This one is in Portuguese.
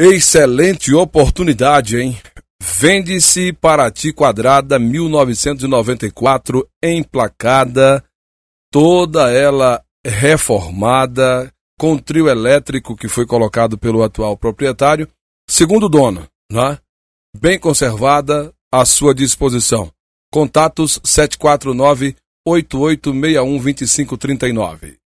Excelente oportunidade, hein? Vende-se Paraty Quadrada 1994, emplacada, toda ela reformada, com trio elétrico que foi colocado pelo atual proprietário, segundo dono, né? bem conservada, à sua disposição. Contatos 749 8861 2539.